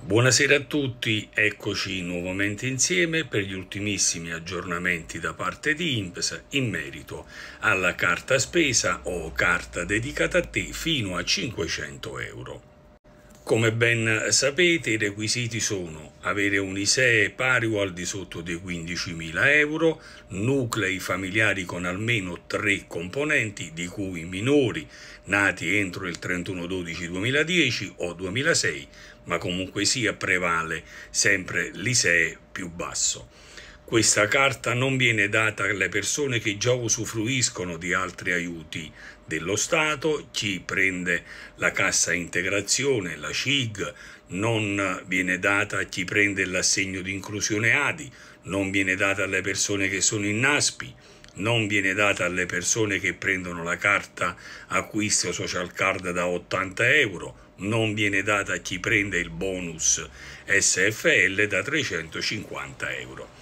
Buonasera a tutti, eccoci nuovamente insieme per gli ultimissimi aggiornamenti da parte di IMPS in merito alla carta spesa o carta dedicata a te fino a 500 euro. Come ben sapete i requisiti sono avere un ISEE pari o al di sotto dei 15.000 euro, nuclei familiari con almeno tre componenti, di cui minori nati entro il 31-12-2010 o 2006, ma comunque sia prevale sempre l'ISEE più basso. Questa carta non viene data alle persone che già usufruiscono di altri aiuti dello Stato, chi prende la cassa integrazione, la CIG, non viene data a chi prende l'assegno di inclusione ADI, non viene data alle persone che sono in NASPI, non viene data alle persone che prendono la carta acquisto social card da 80 euro, non viene data a chi prende il bonus SFL da 350 euro.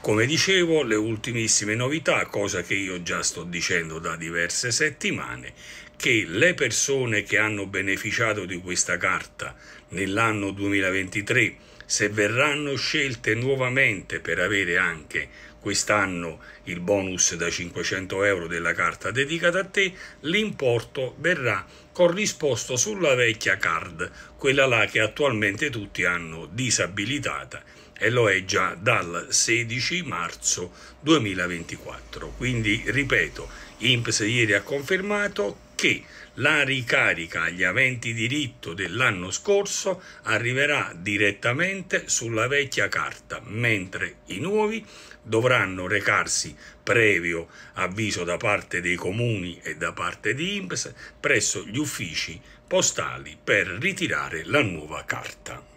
Come dicevo, le ultimissime novità, cosa che io già sto dicendo da diverse settimane, che le persone che hanno beneficiato di questa carta nell'anno 2023, se verranno scelte nuovamente per avere anche quest'anno il bonus da 500 euro della carta dedicata a te, l'importo verrà corrisposto sulla vecchia card, quella là che attualmente tutti hanno disabilitata e lo è già dal 16 marzo 2024. Quindi ripeto, INPS ieri ha confermato che la ricarica agli aventi diritto dell'anno scorso arriverà direttamente sulla vecchia carta, mentre i nuovi dovranno recarsi previo avviso da parte dei comuni e da parte di INPS presso gli uffici postali per ritirare la nuova carta.